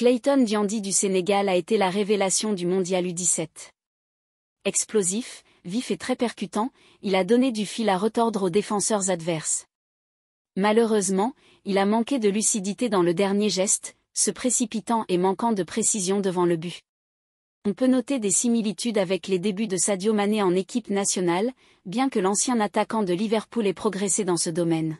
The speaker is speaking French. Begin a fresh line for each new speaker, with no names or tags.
Clayton Diandi du Sénégal a été la révélation du Mondial U17. Explosif, vif et très percutant, il a donné du fil à retordre aux défenseurs adverses. Malheureusement, il a manqué de lucidité dans le dernier geste, se précipitant et manquant de précision devant le but. On peut noter des similitudes avec les débuts de Sadio Mané en équipe nationale, bien que l'ancien attaquant de Liverpool ait progressé dans ce domaine.